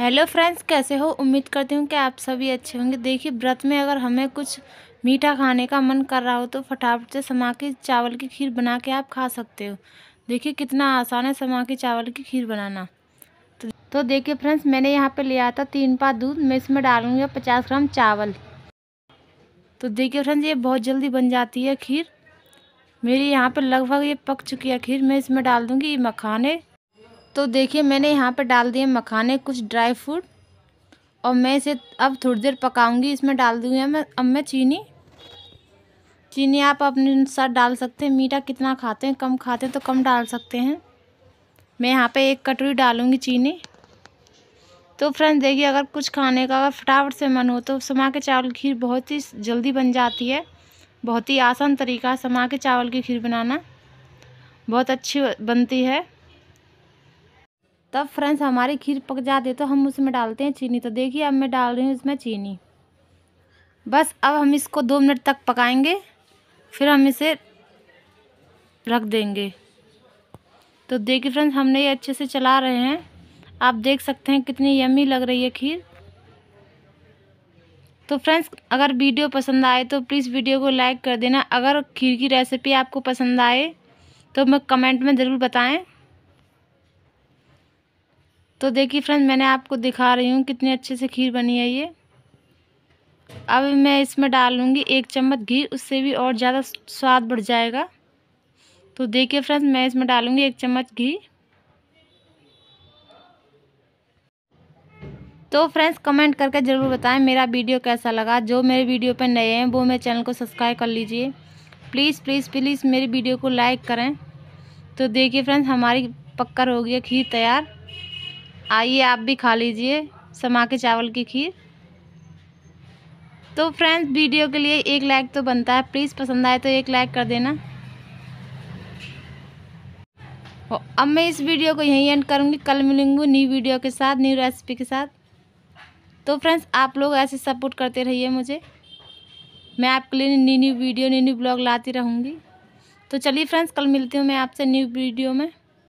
hello friends कैसे हो उम्मीद करती हूँ कि आप सभी अच्छे होंगे देखिए व्रत में अगर हमें कुछ मीठा खाने का मन कर रहा हो तो फटाफट से समा के चावल की खीर बना के आप खा सकते हो देखिए कितना आसान है समा के चावल की खीर बनाना तो, तो देखिए फ्रेंड्स मैंने यहाँ पे लिया था तीन पा दूध मैं इसमें डालूँगी पचास ग्राम चावल तो देखिए फ्रेंड्स ये बहुत जल्दी बन जाती है खीर मेरी यहाँ पर लगभग ये पक चुकी है खीर मैं इसमें डाल दूँगी मखाने तो देखिए मैंने यहाँ पर डाल दिए मखाने कुछ ड्राई फ्रूट और मैं इसे अब थोड़ी देर पकाऊंगी इसमें डाल दूँगी मैं अब मैं चीनी चीनी आप अपने अनुसार डाल सकते हैं मीठा कितना खाते हैं कम खाते हैं तो कम डाल सकते हैं मैं यहाँ पे एक कटोरी डालूँगी चीनी तो फ्रेंड्स देखिए अगर कुछ खाने का अगर फटाफट से मन हो तो समा के चावल खीर बहुत ही जल्दी बन जाती है बहुत ही आसान तरीका है समा के चावल की खीर बनाना बहुत अच्छी बनती है तब फ्रेंड्स हमारी खीर पक जाती है तो हम उसमें डालते हैं चीनी तो देखिए अब मैं डाल रही हूँ इसमें चीनी बस अब हम इसको दो मिनट तक पकाएंगे फिर हम इसे रख देंगे तो देखिए फ्रेंड्स हमने ये अच्छे से चला रहे हैं आप देख सकते हैं कितनी यमी लग रही है खीर तो फ्रेंड्स अगर वीडियो पसंद आए तो प्लीज़ वीडियो को लाइक कर देना अगर खीर की रेसिपी आपको पसंद आए तो मैं कमेंट में ज़रूर बताएं तो देखिए फ्रेंड मैंने आपको दिखा रही हूँ कितने अच्छे से खीर बनी है ये अब मैं इसमें डालूँगी एक चम्मच घी उससे भी और ज़्यादा स्वाद बढ़ जाएगा तो देखिए फ्रेंड्स मैं इसमें डालूँगी एक चम्मच घी तो फ्रेंड्स कमेंट करके ज़रूर बताएं मेरा वीडियो कैसा लगा जो मेरे वीडियो पर नए हैं वो मेरे चैनल को सब्सक्राइब कर लीजिए प्लीज़ प्लीज़ प्लीज़ मेरी वीडियो को लाइक करें तो देखिए फ्रेंड्स हमारी पक्कर हो गई खीर तैयार आइए आप भी खा लीजिए समा के चावल की खीर तो फ्रेंड्स वीडियो के लिए एक लाइक तो बनता है प्लीज़ पसंद आए तो एक लाइक कर देना अब मैं इस वीडियो को यहीं एंड करूँगी कल मिलूँगी न्यू वीडियो के साथ न्यू रेसिपी के साथ तो फ्रेंड्स आप लोग ऐसे सपोर्ट करते रहिए मुझे मैं आपके लिए new new video new new blog लाती रहूँगी तो चलिए फ्रेंड्स कल मिलती हूँ मैं आपसे न्यू वीडियो में